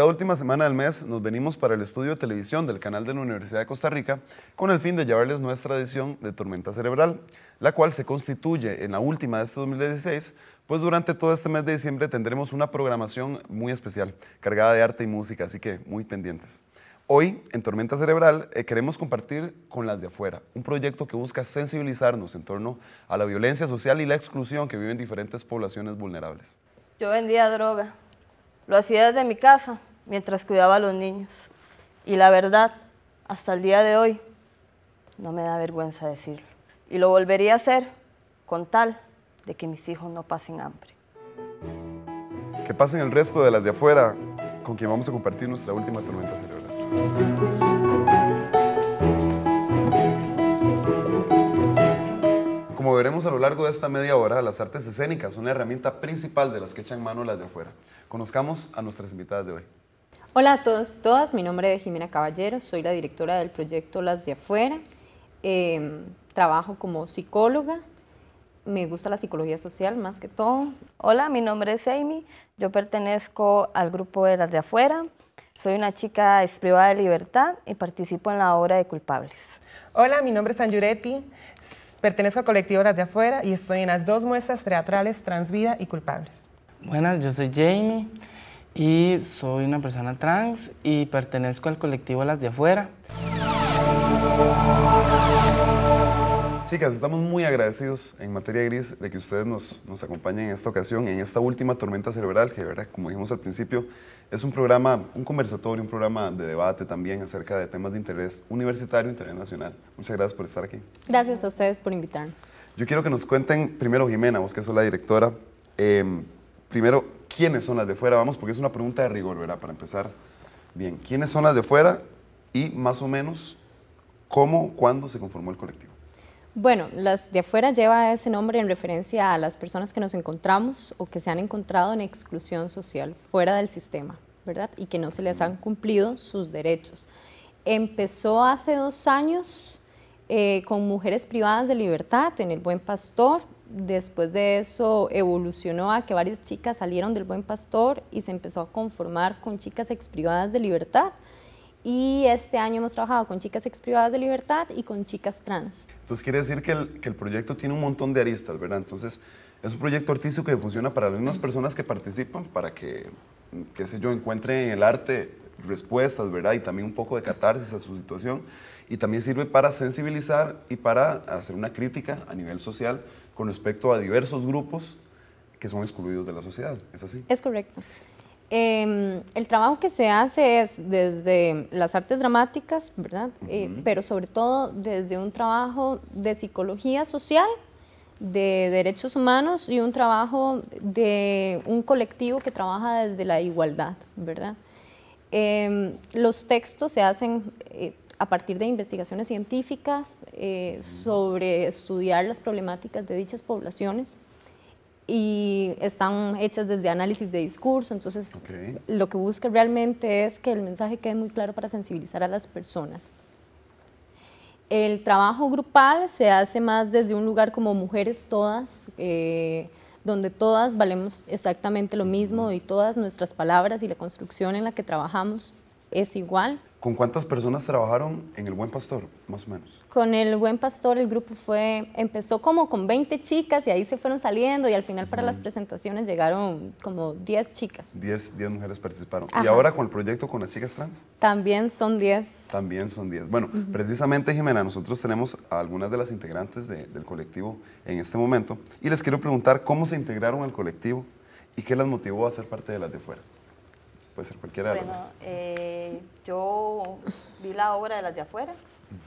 cada última semana del mes nos venimos para el estudio de televisión del canal de la Universidad de Costa Rica con el fin de llevarles nuestra edición de Tormenta Cerebral, la cual se constituye en la última de este 2016, pues durante todo este mes de diciembre tendremos una programación muy especial, cargada de arte y música, así que muy pendientes. Hoy, en Tormenta Cerebral, eh, queremos compartir con las de afuera un proyecto que busca sensibilizarnos en torno a la violencia social y la exclusión que viven diferentes poblaciones vulnerables. Yo vendía droga, lo hacía desde mi casa mientras cuidaba a los niños. Y la verdad, hasta el día de hoy, no me da vergüenza decirlo. Y lo volvería a hacer con tal de que mis hijos no pasen hambre. Que pasen el resto de las de afuera, con quien vamos a compartir nuestra última tormenta cerebral. Como veremos a lo largo de esta media hora, las artes escénicas son la herramienta principal de las que echan mano las de afuera. Conozcamos a nuestras invitadas de hoy. Hola a todos, todas. Mi nombre es Jimena Caballero, soy la directora del proyecto Las de Afuera. Em, trabajo como psicóloga. Me gusta la psicología social más que todo. Hola, mi nombre es Amy. Yo pertenezco al grupo de Las de Afuera. Soy una chica privada de libertad y participo en la obra de Culpables. Hola, mi nombre es Anjuretti. Pertenezco al colectivo Las de Afuera y estoy en las dos muestras teatrales Transvida y Culpables. Buenas, yo soy Jamie y soy una persona trans y pertenezco al colectivo Las de Afuera. Chicas, estamos muy agradecidos en materia gris de que ustedes nos, nos acompañen en esta ocasión, en esta última tormenta cerebral, que ¿verdad? como dijimos al principio, es un programa, un conversatorio, un programa de debate también acerca de temas de interés universitario, e internacional. Muchas gracias por estar aquí. Gracias a ustedes por invitarnos. Yo quiero que nos cuenten, primero Jimena, vos que sos la directora, em, primero ¿quiénes son las de fuera? Vamos, porque es una pregunta de rigor, ¿verdad? Para empezar bien, ¿quiénes son las de fuera? Y más o menos, ¿cómo, cuándo se conformó el colectivo? Bueno, las de afuera lleva ese nombre en referencia a las personas que nos encontramos o que se han encontrado en exclusión social fuera del sistema, ¿verdad? Y que no se les han cumplido sus derechos. Empezó hace dos años eh, con mujeres privadas de libertad en el Buen Pastor, después de eso evolucionó a que varias chicas salieron del Buen Pastor y se empezó a conformar con chicas exprivadas de libertad. Y este año hemos trabajado con chicas exprivadas de libertad y con chicas trans. Entonces quiere decir que el, que el proyecto tiene un montón de aristas, ¿verdad? Entonces es un proyecto artístico que funciona para las mismas personas que participan, para que, qué sé yo, encuentren en el arte respuestas, ¿verdad? Y también un poco de catarsis a su situación. Y también sirve para sensibilizar y para hacer una crítica a nivel social con respecto a diversos grupos que son excluidos de la sociedad. ¿Es así? Es correcto. Em, el trabajo que se hace es desde las artes dramáticas, ¿verdad? Eh, pero sobre todo desde un trabajo de psicología social, de derechos humanos y un trabajo de un colectivo que trabaja desde la igualdad, ¿verdad? Em, los textos se hacen eh, a partir de investigaciones científicas eh, sobre estudiar las problemáticas de dichas poblaciones y están hechas desde análisis de discurso, entonces lo que busca realmente es que el mensaje quede muy claro para sensibilizar a las personas. El trabajo grupal se hace más desde un lugar como mujeres todas, eh, donde todas valemos exactamente lo mismo y todas nuestras palabras y la construcción en la que trabajamos es igual. ¿Con cuántas personas trabajaron en El Buen Pastor, más o menos? Con El Buen Pastor el grupo fue, empezó como con 20 chicas y ahí se fueron saliendo y al final para las presentaciones llegaron como 10 chicas. 10, 10 mujeres participaron. ¿Y ahora con el proyecto con las chicas trans? También son 10. También son 10. Bueno, precisamente Jimena, nosotros tenemos a algunas de las integrantes del colectivo en este momento y les quiero preguntar cómo se integraron al colectivo y qué las motivó a ser parte de las de fuera puede ser cualquiera bueno, eh, yo vi la obra de las de afuera,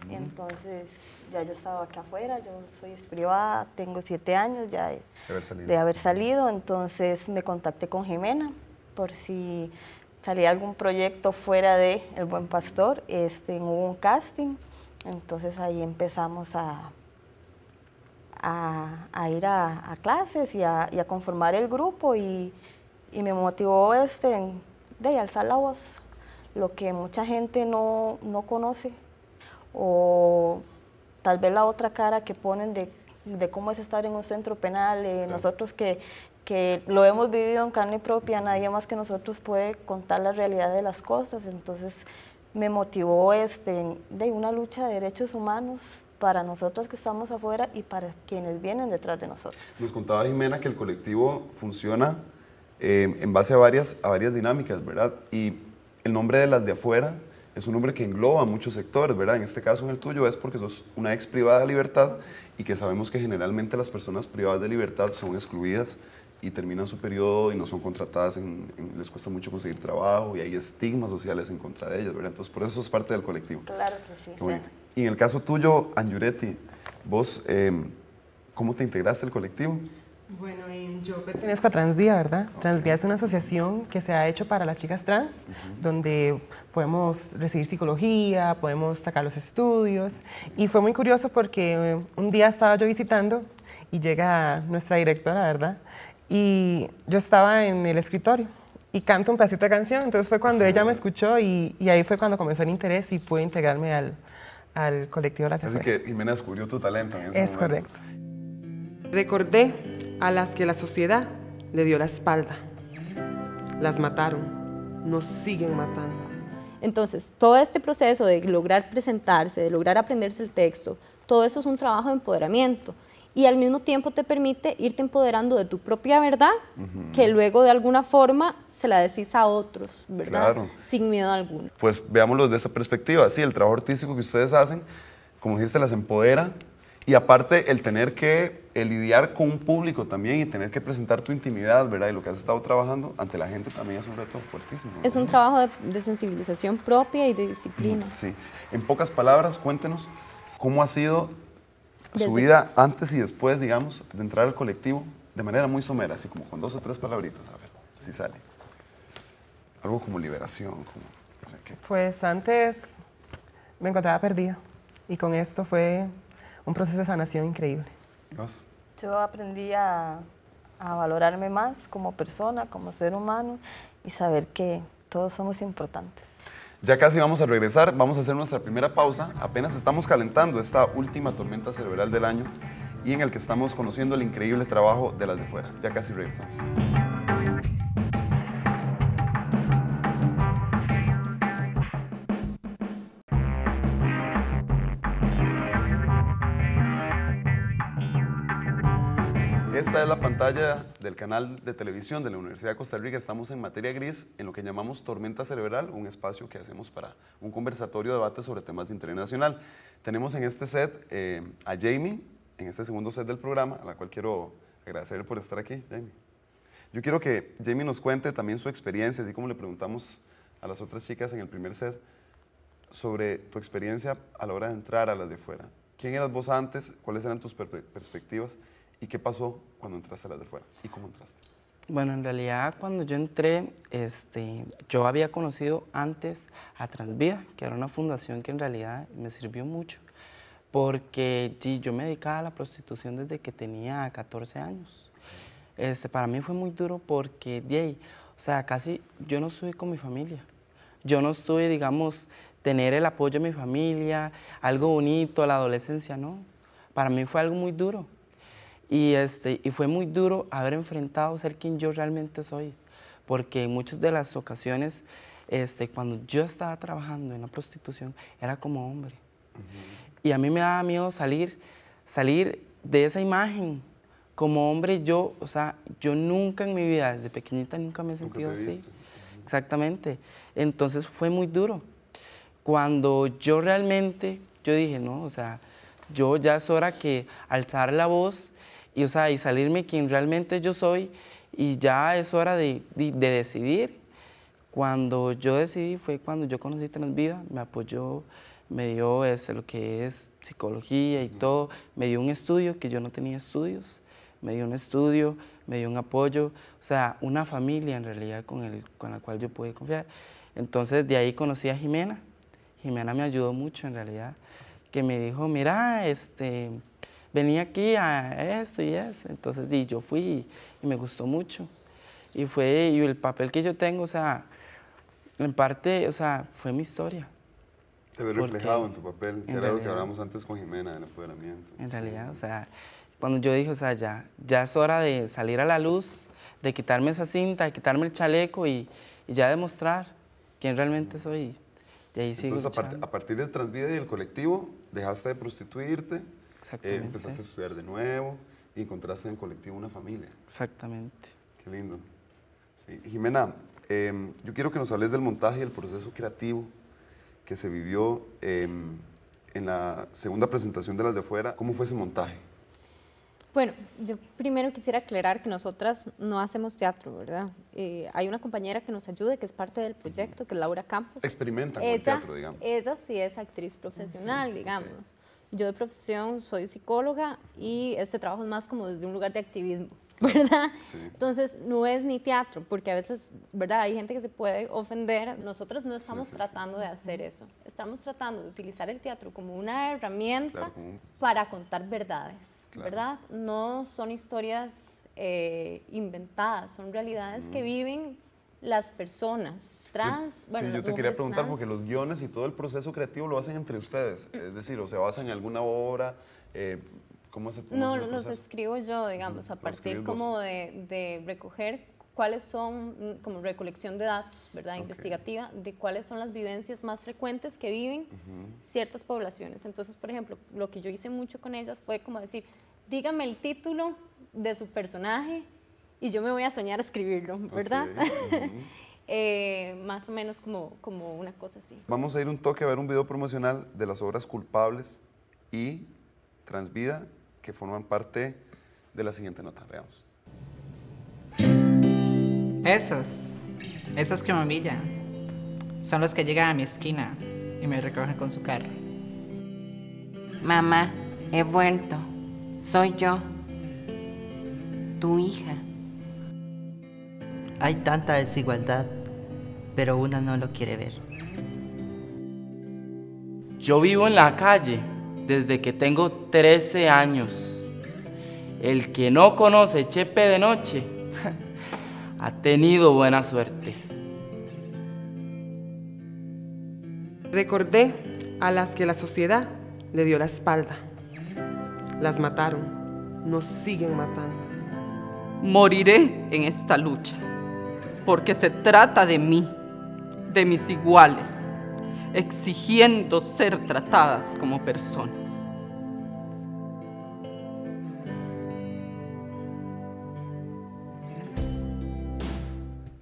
entonces ya yo estaba aquí afuera, yo soy privada, tengo siete años ya de, haber salido, entonces me contacté con Jimena por si salía algún proyecto fuera de El Buen Pastor, este, hubo un casting, entonces ahí empezamos a, a, ir a, clases y a, conformar el grupo y, y me motivó este en de alzar la voz, lo que mucha gente no, no, conoce, o tal vez la otra cara que ponen de, de cómo es estar en un centro penal, eh, nosotros que, que lo hemos vivido en carne propia, nadie más que nosotros puede contar la realidad de las cosas, entonces me motivó este, de una lucha de derechos humanos para nosotros que estamos afuera y para quienes vienen detrás de nosotros. Nos contaba Jimena que el colectivo funciona eh, en base a varias, a varias dinámicas, ¿verdad? Y el nombre de las de afuera es un nombre que engloba muchos sectores, ¿verdad? En este caso, en el tuyo, es porque sos una ex privada de libertad y que sabemos que generalmente las personas privadas de libertad son excluidas y terminan su periodo y no son contratadas, les cuesta mucho conseguir trabajo y hay estigmas sociales en contra de ellas, ¿verdad? Entonces, por eso es parte del colectivo. Claro que sí. Y en el caso tuyo, Anjuretti, vos, eh, ¿cómo te integraste al colectivo? Bueno, yo pertenezco a Transvía, ¿verdad? es una asociación que se ha hecho para las chicas trans, donde podemos recibir psicología, podemos sacar los estudios. Y fue muy curioso porque eh, un día estaba yo visitando y llega nuestra directora, ¿verdad? Y yo estaba en el escritorio y canto un pedacito de canción. Entonces fue cuando ella me escuchó y, ahí fue cuando comenzó el interés y pude integrarme al, al colectivo Las Así que Jimena descubrió tu talento Es correcto. Recordé a las que la sociedad le dio la espalda. Las mataron, nos siguen matando. Entonces, todo este proceso de lograr presentarse, de lograr aprenderse el texto, todo eso es un trabajo de empoderamiento y al mismo tiempo te permite irte empoderando de tu propia verdad, que luego de alguna forma se la decís a otros, ¿verdad? Sin miedo alguno. Pues veámoslo desde esa perspectiva, sí, el trabajo artístico que ustedes hacen, como dijiste, las empodera y aparte, el tener que el lidiar con un público también y tener que presentar tu intimidad, ¿verdad? Y lo que has estado trabajando ante la gente también es un reto fuertísimo. Es un trabajo de, sensibilización propia y de disciplina. Sí. En pocas palabras, cuéntenos cómo ha sido su vida antes y después, digamos, de entrar al colectivo, de manera muy somera, así como con dos o tres palabritas, a ver si sale. Algo como liberación, como no sé qué. Pues antes me encontraba perdida y con esto fue un proceso de sanación increíble. Yo aprendí a, a valorarme más como persona, como ser humano y saber que todos somos importantes. Ya casi vamos a regresar, vamos a hacer nuestra primera pausa. Apenas estamos calentando esta última tormenta cerebral del año y en el que estamos conociendo el increíble trabajo de las de fuera. Ya casi regresamos. es la pantalla del canal de televisión de la Universidad de Costa Rica. Estamos en materia gris, en lo que llamamos Tormenta Cerebral, un espacio que hacemos para un conversatorio, debate sobre temas de interés Tenemos en este set eh, a Jamie, en este segundo set del programa, a la cual quiero agradecerle por estar aquí, Jamie. Yo quiero que Jamie nos cuente también su experiencia, así como le preguntamos a las otras chicas en el primer set, sobre tu experiencia a la hora de entrar a las de fuera. ¿Quién eras vos antes? ¿Cuáles eran tus perspectivas? ¿Y qué pasó cuando entraste a la de fuera? ¿Y cómo entraste? Bueno, en realidad cuando yo entré, este, yo había conocido antes a Transvida, que era una fundación que en realidad me sirvió mucho, porque yo me dedicaba a la prostitución desde que tenía 14 años. Este, para mí fue muy duro porque de o sea, casi yo no estuve con mi familia. Yo no estuve, digamos, tener el apoyo de mi familia, algo bonito, la adolescencia, no. Para mí fue algo muy duro. Y, este, y fue muy duro haber enfrentado ser quien yo realmente soy, porque en muchas de las ocasiones, este, cuando yo estaba trabajando en la prostitución, era como hombre. Y a mí me daba miedo salir, salir de esa imagen. Como hombre, yo, o sea, yo nunca en mi vida, desde pequeñita, nunca me he sentido así. Exactamente. Entonces fue muy duro. Cuando yo realmente, yo dije, no, o sea, yo ya es hora que alzar la voz y, o sea, y salirme quien realmente yo soy y ya es hora de, decidir. Cuando yo decidí fue cuando yo conocí Transvida, me apoyó, me dio ese lo que es psicología y todo, me dio un estudio que yo no tenía estudios, me dio un estudio, me dio un apoyo, o sea, una familia en realidad con, el, con la cual yo pude confiar. Entonces de ahí conocí a Jimena, Jimena me ayudó mucho en realidad, que me dijo, mira, este venía aquí a eso y eso. Entonces, y yo fui y, me gustó mucho. Y fue, y el papel que yo tengo, o sea, en parte, o sea, fue mi historia. Te ve reflejado en tu papel, era lo que hablábamos antes con Jimena, del empoderamiento. En realidad, o sea, cuando yo dije, o sea, ya, ya es hora de salir a la luz, de quitarme esa cinta, de quitarme el chaleco y, ya demostrar quién realmente mm. soy. Y ahí Entonces, a, partir de Transvida y del colectivo, dejaste de prostituirte, empezaste a estudiar de nuevo y encontraste en colectivo una familia. Exactamente. Qué lindo. Sí. Jimena, em, yo quiero que nos hables del montaje y el proceso creativo que se vivió em, en la segunda presentación de Las de Fuera. ¿Cómo fue ese montaje? Bueno, yo primero quisiera aclarar que nosotras no hacemos teatro, ¿verdad? Eh, hay una compañera que nos ayuda, que es parte del proyecto, que es Laura Campos. Experimenta con el teatro, digamos. Ella sí es actriz profesional, digamos. Yo de profesión soy psicóloga y este trabajo es más como desde un lugar de activismo, ¿verdad? Entonces, no es ni teatro, porque a veces, ¿verdad? Hay gente que se puede ofender. Nosotros no estamos tratando de hacer eso. Estamos tratando de utilizar el teatro como una herramienta para contar verdades, ¿verdad? No son historias eh, inventadas, son realidades que viven las personas trans. Yo, bueno, sí, yo te quería preguntar porque los guiones y todo el proceso creativo lo hacen entre ustedes, es mm. decir, o se basan en alguna obra. Eh, ¿Cómo se No, los escribo yo, digamos, a partir como de, recoger cuáles son, mm, como recolección de datos, ¿verdad? Investigativa, de cuáles son las vivencias más frecuentes que viven ciertas poblaciones. Entonces, por ejemplo, lo que yo hice mucho con ellas fue como decir, dígame el título de su personaje, y yo me voy a soñar a escribirlo, ¿verdad? Eh, más o menos como, una cosa así. Vamos a ir un toque a ver un video promocional de las obras culpables y transvida que forman parte de la siguiente nota. Veamos. Esos, esos que me mamilla, son los que llegan a mi esquina y me recogen con su carro. Mamá, he vuelto. Soy yo, tu hija. Hay tanta desigualdad, pero una no lo quiere ver. Yo vivo en la calle desde que tengo 13 años. El que no conoce Chepe de noche ha tenido buena suerte. Recordé a las que la sociedad le dio la espalda. Las mataron, nos siguen matando. Moriré en esta lucha porque se trata de mí, de mis iguales, exigiendo ser tratadas como personas.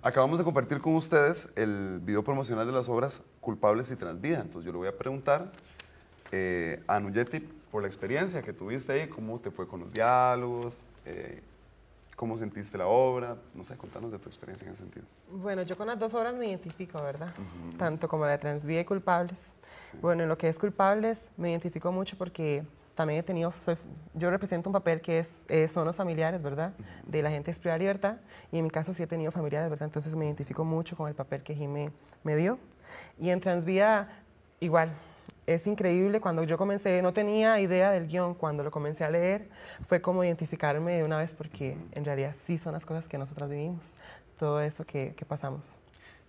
Acabamos de compartir con ustedes el video promocional de las obras Culpables y Transvida. Entonces yo le voy a preguntar eh, a Nuyeti por la experiencia que tuviste ahí, cómo te fue con los diálogos, eh, ¿Cómo sentiste la obra? No sé, contanos de tu experiencia en ese sentido. Bueno, yo con las dos obras me identifico, ¿verdad? Tanto como la de Transvía y Culpables. Bueno, en lo que es Culpables me identifico mucho porque también he tenido, yo represento un papel que es, eh, son los familiares, ¿verdad? De la gente expirada libertad, y en mi caso sí he tenido familiares, ¿verdad? Entonces me identifico mucho con el papel que Jimé me dio. Y en Transvía, igual, es increíble, cuando yo comencé, no tenía idea del guión, cuando lo comencé a leer, fue como identificarme de una vez porque en realidad sí son las cosas que nosotras vivimos, todo eso que, pasamos.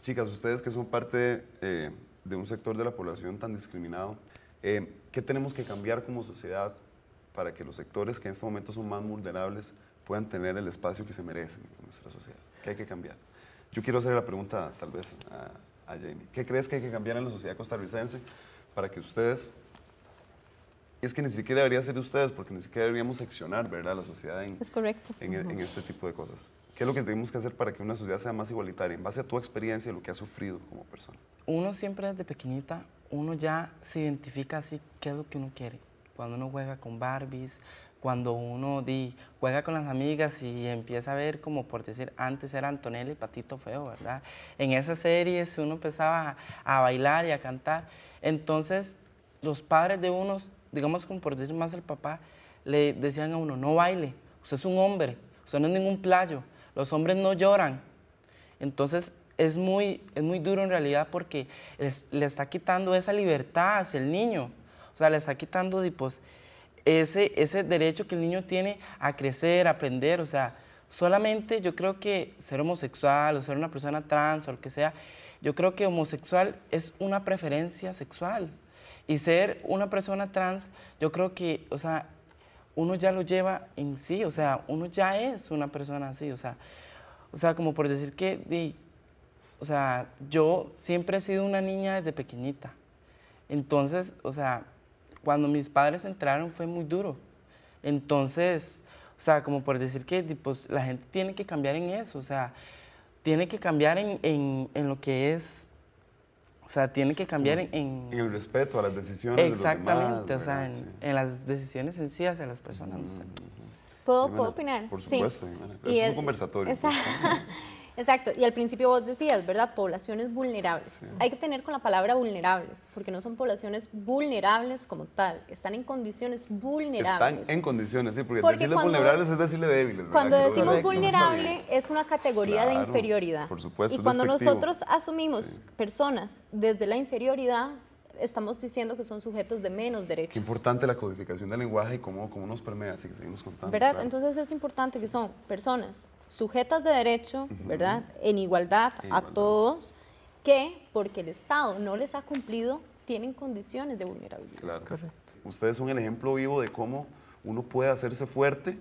Chicas, ustedes que son parte eh, de un sector de la población tan discriminado, eh, ¿qué tenemos que cambiar como sociedad para que los sectores que en este momento son más vulnerables puedan tener el espacio que se merecen en nuestra sociedad? ¿Qué hay que cambiar? Yo quiero hacer la pregunta tal vez a, a Jamie. ¿Qué crees que hay que cambiar en la sociedad costarricense para que ustedes Y es que ni siquiera debería ser de ustedes, porque ni siquiera deberíamos seccionar ¿verdad? la sociedad en, En, e, este tipo de cosas. ¿Qué es lo que tenemos que hacer para que una sociedad sea más igualitaria en base a tu experiencia y lo que has sufrido como persona? Uno siempre desde pequeñita, uno ya se identifica así qué es lo que uno quiere. Cuando uno juega con Barbies, cuando uno di, juega con las amigas y empieza a ver como por decir, antes era Antonella y Patito Feo, ¿verdad? En esas series uno empezaba a bailar y a cantar entonces, los padres de unos, digamos como por decir más el papá, le decían a uno, no baile, usted es un hombre, usted no es ningún playo, los hombres no lloran. Entonces, es muy, es muy duro en realidad porque le está quitando esa libertad hacia el niño. O sea, le está quitando pues, ese, ese derecho que el niño tiene a crecer, a aprender. O sea, solamente yo creo que ser homosexual o ser una persona trans o lo que sea, yo creo que homosexual es una preferencia sexual. Y ser una persona trans, yo creo que, o sea, uno ya lo lleva en sí, o sea, uno ya es una persona así, o sea, o sea como por decir que, o sea, yo siempre he sido una niña desde pequeñita. Entonces, o sea, cuando mis padres entraron fue muy duro. Entonces, o sea, como por decir que pues, la gente tiene que cambiar en eso, o sea, tiene que cambiar en, lo que es o sea, tiene que cambiar en, en, el respeto a las decisiones Exactamente, o sea, en, las decisiones sencillas de las personas. ¿Puedo, ¿Puedo, opinar? Por supuesto, sí. es, un conversatorio. Exacto. Pues, Exacto, y al principio vos decías, ¿verdad? Poblaciones vulnerables. Hay que tener con la palabra vulnerables, porque no son poblaciones vulnerables como tal, están en condiciones vulnerables. Están en condiciones, sí, porque, decirle vulnerables es decirle débiles. Cuando decimos vulnerable es una categoría de inferioridad. Por supuesto. Y cuando nosotros asumimos personas desde la inferioridad, estamos diciendo que son sujetos de menos derechos. Qué importante la codificación del lenguaje y cómo, nos permea, así que seguimos contando. ¿Verdad? Entonces es importante que son personas sujetas de derecho, ¿verdad? En igualdad, a todos, que porque el Estado no les ha cumplido, tienen condiciones de vulnerabilidad. Ustedes son el ejemplo vivo de cómo uno puede hacerse fuerte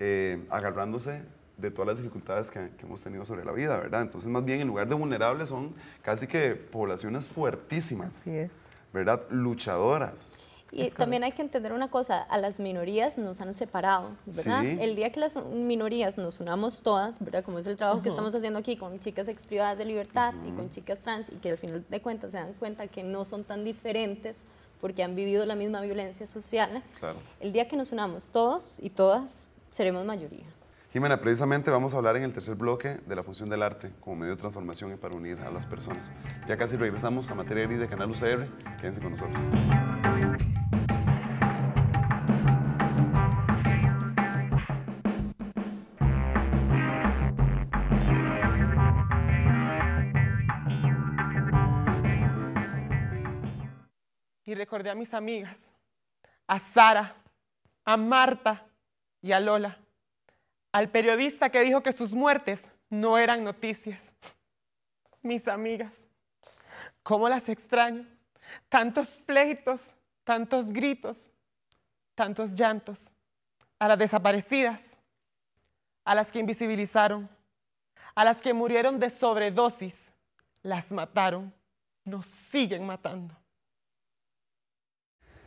eh, agarrándose de todas las dificultades que, hemos tenido sobre la vida, ¿verdad? Entonces, más bien, en lugar de vulnerables, son casi que poblaciones fuertísimas, ¿verdad? Luchadoras. Y también hay que entender una cosa, a las minorías nos han separado, ¿verdad? El día que las minorías nos unamos todas, ¿verdad? Como es el trabajo que estamos haciendo aquí con chicas exprivadas de libertad y con chicas trans y que al final de cuentas se dan cuenta que no son tan diferentes porque han vivido la misma violencia social. Claro. El día que nos unamos todos y todas, seremos mayoría. Jimena, precisamente vamos a hablar en el tercer bloque de la función del arte como medio de transformación y para unir a las personas. Ya casi regresamos a Materia Gris de Canal UCR. Quédense con nosotros. Y recordé a mis amigas, a Sara, a Marta y a Lola al periodista que dijo que sus muertes no eran noticias. Mis amigas, ¿cómo las extraño? Tantos pleitos, tantos gritos, tantos llantos. A las desaparecidas, a las que invisibilizaron, a las que murieron de sobredosis, las mataron, nos siguen matando.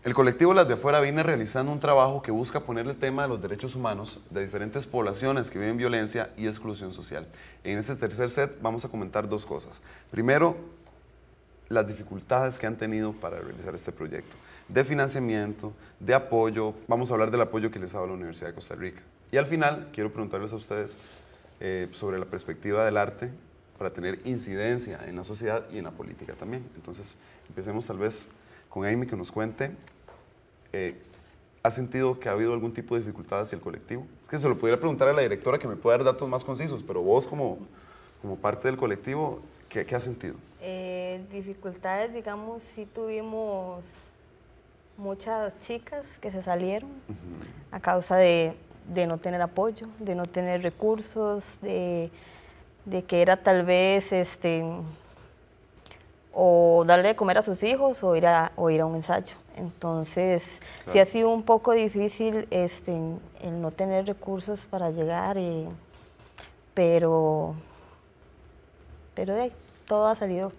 El colectivo Las de Afuera viene realizando un trabajo que busca poner el tema de los derechos humanos de diferentes poblaciones que viven violencia y exclusión social. En este tercer set vamos a comentar dos cosas. Primero, las dificultades que han tenido para realizar este proyecto, de financiamiento, de apoyo. Vamos a hablar del apoyo que les ha dado la Universidad de Costa Rica. Y al final, quiero preguntarles a ustedes eh, sobre la perspectiva del arte para tener incidencia en la sociedad y en la política también. Entonces, empecemos tal vez con Amy que nos cuente, eh, ¿ha sentido que ha habido algún tipo de dificultad hacia el colectivo? Es que se lo pudiera preguntar a la directora que me pueda dar datos más concisos, pero vos como, como parte del colectivo, ¿qué, qué has sentido? Eh, dificultades, digamos, sí tuvimos muchas chicas que se salieron a causa de, no tener apoyo, de no tener recursos, de, de que era tal vez este, o darle de comer a sus hijos o ir a, o ir a un ensayo. Entonces, sí ha sido un poco difícil este, el no tener recursos para llegar, eh, pero, pero de ahí, todo ha salido.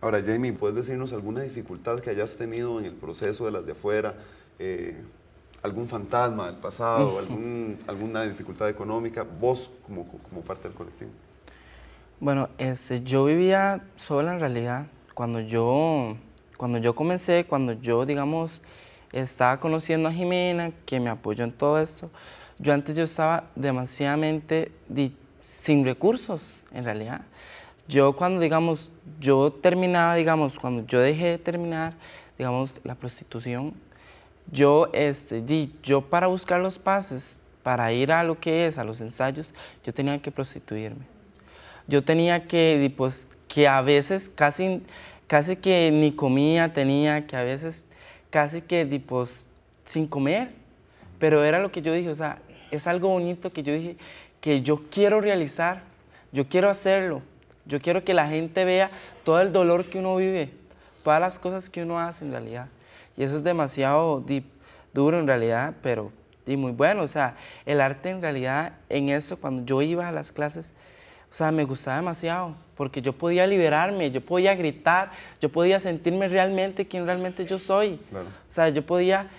Ahora, Jamie, ¿puedes decirnos alguna dificultad que hayas tenido en el proceso de las de afuera? Eh, ¿Algún fantasma del pasado? algún, ¿Alguna dificultad económica? ¿Vos como, como parte del colectivo? Bueno, este, yo vivía sola en realidad, cuando yo, cuando yo comencé, cuando yo, digamos, estaba conociendo a Jimena, que me apoyó en todo esto, yo antes yo estaba demasiadamente sin recursos, en realidad. Yo cuando, digamos, yo terminaba, digamos, cuando yo dejé de terminar, digamos, la prostitución, yo, este, di, yo para buscar los pases, para ir a lo que es, a los ensayos, yo tenía que prostituirme. Yo tenía que, pues, que a veces casi casi que ni comía tenía, que a veces casi que tipo pues, sin comer, pero era lo que yo dije, o sea, es algo bonito que yo dije que yo quiero realizar, yo quiero hacerlo, yo quiero que la gente vea todo el dolor que uno vive, todas las cosas que uno hace en realidad. Y eso es demasiado duro en realidad, pero y muy bueno. O sea, el arte en realidad, en eso, cuando yo iba a las clases, o sea, me gustaba demasiado, porque yo podía liberarme, yo podía gritar, yo podía sentirme realmente quien realmente yo soy. O sea, yo podía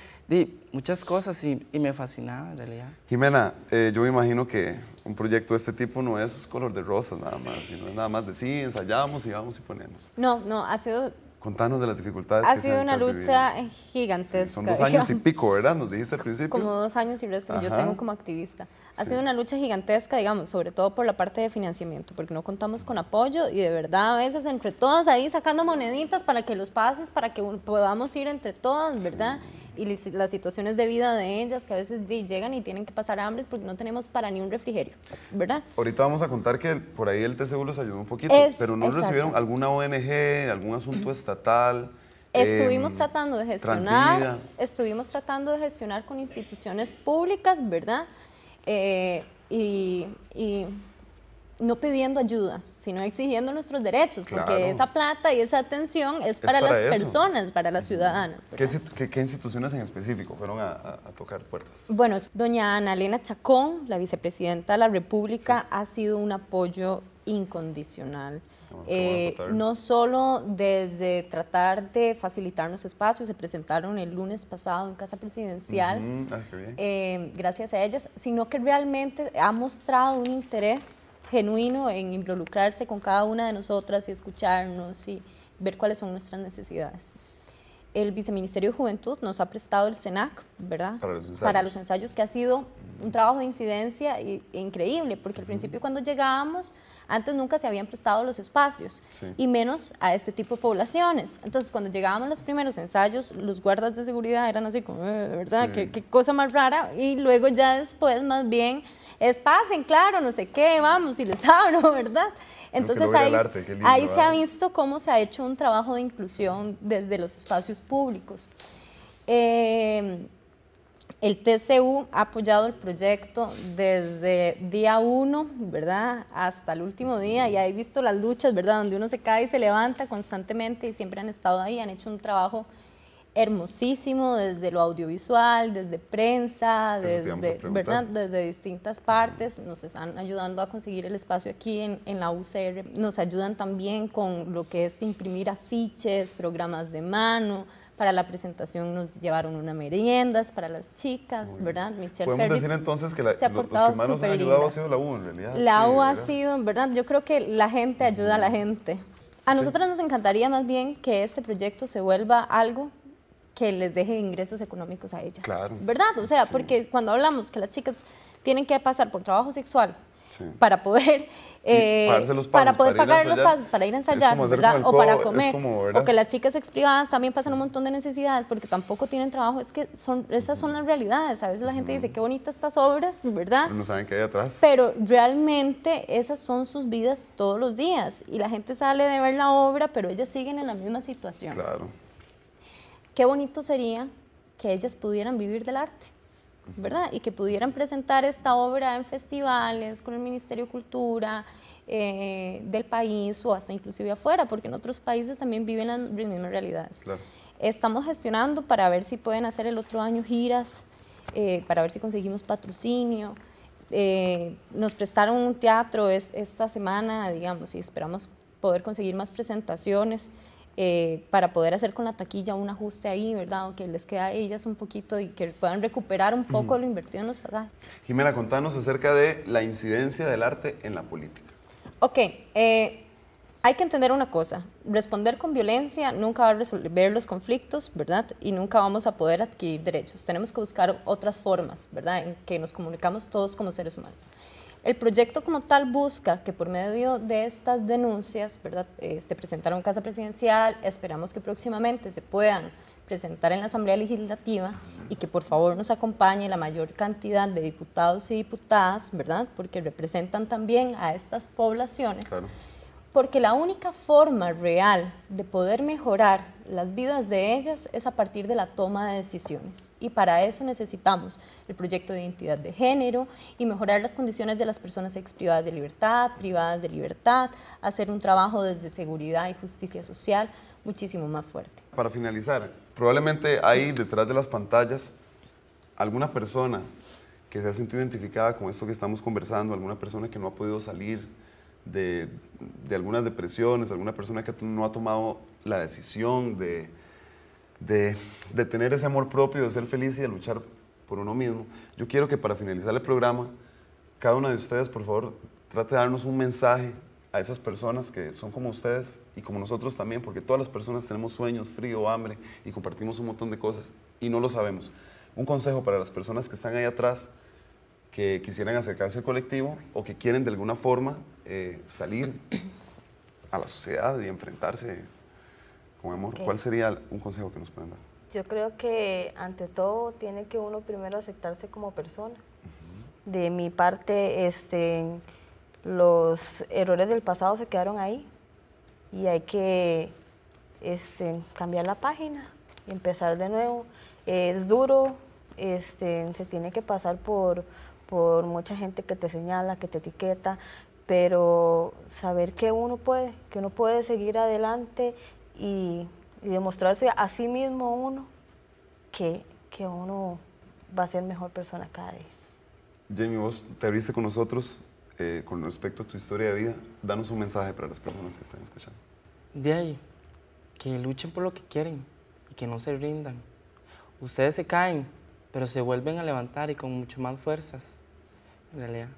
muchas cosas y, me fascinaba en realidad. Jimena, eh, yo me imagino que un proyecto de este tipo no es color de rosas nada más, sino nada más de sí, ensayamos y vamos y ponemos. No, no, ha sido Contanos de las dificultades. Ha sido una lucha gigantesca. son dos años y pico, ¿verdad? Nos dijiste al principio. Como dos años y resto yo tengo como activista. Ha sido una lucha gigantesca, digamos, sobre todo por la parte de financiamiento, porque no contamos con apoyo y de verdad a veces entre todas ahí sacando moneditas para que los pases, para que podamos ir entre todas, ¿verdad? y las situaciones de vida de ellas que a veces llegan y tienen que pasar hambres porque no tenemos para ni un refrigerio, ¿verdad? Ahorita vamos a contar que por ahí el TCU los ayudó un poquito, pero no recibieron alguna ONG, algún asunto estatal. Estuvimos em, tratando de gestionar, estuvimos tratando de gestionar con instituciones públicas, ¿verdad? Eh, y no pidiendo ayuda, sino exigiendo nuestros derechos, porque esa plata y esa atención es para, las personas, para las ciudadanas. ¿Qué, instituciones en específico fueron a, tocar puertas? Bueno, doña Ana Elena Chacón, la vicepresidenta de la República, ha sido un apoyo incondicional. Ah, eh, no solo desde tratar de facilitarnos espacios, se presentaron el lunes pasado en Casa Presidencial, ah, eh, gracias a ellas, sino que realmente ha mostrado un interés genuino en involucrarse con cada una de nosotras y escucharnos y ver cuáles son nuestras necesidades. El Viceministerio de Juventud nos ha prestado el SENAC, ¿verdad? Para los ensayos. Para los ensayos que ha sido un trabajo de incidencia e increíble, porque al principio cuando llegábamos, antes nunca se habían prestado los espacios, y menos a este tipo de poblaciones. Entonces, cuando llegábamos los primeros ensayos, los guardas de seguridad eran así como, eh, ¿verdad? ¿Qué, cosa más rara, y luego ya después, más bien, es pasen, claro, no sé qué, vamos, y les abro, ¿verdad? Entonces ahí, se ha visto cómo se ha hecho un trabajo de inclusión desde los espacios públicos. Eh, el TCU ha apoyado el proyecto desde día uno, ¿verdad? Hasta el último día y ahí he visto las luchas, ¿verdad? Donde uno se cae y se levanta constantemente y siempre han estado ahí, han hecho un trabajo hermosísimo desde lo audiovisual, desde prensa, desde, ¿verdad? desde distintas partes. Nos están ayudando a conseguir el espacio aquí en, la UCR. Nos ayudan también con lo que es imprimir afiches, programas de mano. Para la presentación nos llevaron unas meriendas para las chicas, ¿verdad? Podemos decir entonces que la, se ha han ayudado ha sido la U, en realidad. La U ha sido, ¿verdad? Yo creo que la gente ayuda a la gente. A nosotras nos encantaría más bien que este proyecto se vuelva algo que les deje ingresos económicos a ellas. ¿Verdad? O sea, porque cuando hablamos que las chicas tienen que pasar por trabajo sexual para poder eh, para poder pagar los pasos para ir a ensayar, o para comer, o que las chicas exprivadas también pasan un montón de necesidades porque tampoco tienen trabajo, es que son esas son las realidades, a veces la gente dice qué bonitas estas obras, ¿verdad? No saben qué hay Pero realmente esas son sus vidas todos los días y la gente sale de ver la obra, pero ellas siguen en la misma situación. Claro qué bonito sería que ellas pudieran vivir del arte, ¿verdad? Y que pudieran presentar esta obra en festivales, con el Ministerio de Cultura eh, del país o hasta inclusive afuera, porque en otros países también viven las mismas realidades. Estamos gestionando para ver si pueden hacer el otro año giras, eh, para ver si conseguimos patrocinio. Eh, nos prestaron un teatro es, esta semana, digamos, y esperamos poder conseguir más presentaciones. Eh, para poder hacer con la taquilla un ajuste ahí, ¿verdad? que les queda a ellas un poquito y que puedan recuperar un poco lo invertido en los pasajes. Jimena, contanos acerca de la incidencia del arte en la política. Ok, eh, hay que entender una cosa, responder con violencia nunca va a resolver los conflictos, ¿verdad? Y nunca vamos a poder adquirir derechos. Tenemos que buscar otras formas, ¿verdad? En que nos comunicamos todos como seres humanos. El proyecto como tal busca que por medio de estas denuncias, ¿verdad? Eh, se presentaron Casa Presidencial, esperamos que próximamente se puedan presentar en la Asamblea Legislativa y que por favor nos acompañe la mayor cantidad de diputados y diputadas, ¿verdad? Porque representan también a estas poblaciones porque la única forma real de poder mejorar las vidas de ellas es a partir de la toma de decisiones. Y para eso necesitamos el proyecto de identidad de género y mejorar las condiciones de las personas exprivadas de libertad, privadas de libertad, hacer un trabajo desde seguridad y justicia social muchísimo más fuerte. Para finalizar, probablemente hay detrás de las pantallas alguna persona que se ha sentido identificada con esto que estamos conversando, alguna persona que no ha podido salir de, algunas depresiones, alguna persona que no ha tomado la decisión de, de, de, tener ese amor propio, de ser feliz y de luchar por uno mismo. Yo quiero que para finalizar el programa, cada una de ustedes, por favor, trate de darnos un mensaje a esas personas que son como ustedes y como nosotros también, porque todas las personas tenemos sueños, frío, hambre y compartimos un montón de cosas y no lo sabemos. Un consejo para las personas que están ahí atrás, que quisieran acercarse al colectivo o que quieren de alguna forma eh, salir a la sociedad y enfrentarse con amor? ¿Cuál sería un consejo que nos pueden dar? Yo creo que ante todo tiene que uno primero aceptarse como persona. De mi parte, este, los errores del pasado se quedaron ahí y hay que este, cambiar la página y empezar de nuevo. Es duro, este, se tiene que pasar por, por mucha gente que te señala, que te etiqueta, pero saber que uno puede, que uno puede seguir adelante y, demostrarse a sí mismo uno que, que, uno va a ser mejor persona cada día. Jamie, vos te abriste con nosotros eh, con respecto a tu historia de vida. Danos un mensaje para las personas que están escuchando. De ahí, que luchen por lo que quieren y que no se rindan. Ustedes se caen, pero se vuelven a levantar y con mucho más fuerzas, en realidad.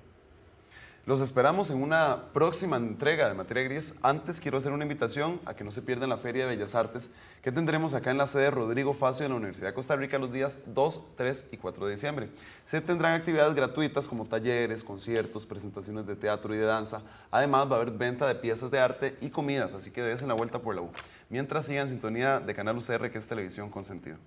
Los esperamos en una próxima entrega de Materia Gris. Antes quiero hacer una invitación a que no se pierdan la Feria de Bellas Artes que tendremos acá en la sede Rodrigo Facio de la Universidad de Costa Rica los días 2, 3 y 4 de diciembre. Se tendrán actividades gratuitas como talleres, conciertos, presentaciones de teatro y de danza. Además va a haber venta de piezas de arte y comidas, así que en la vuelta por la U. Mientras sigan en sintonía de Canal UCR que es Televisión con Sentido.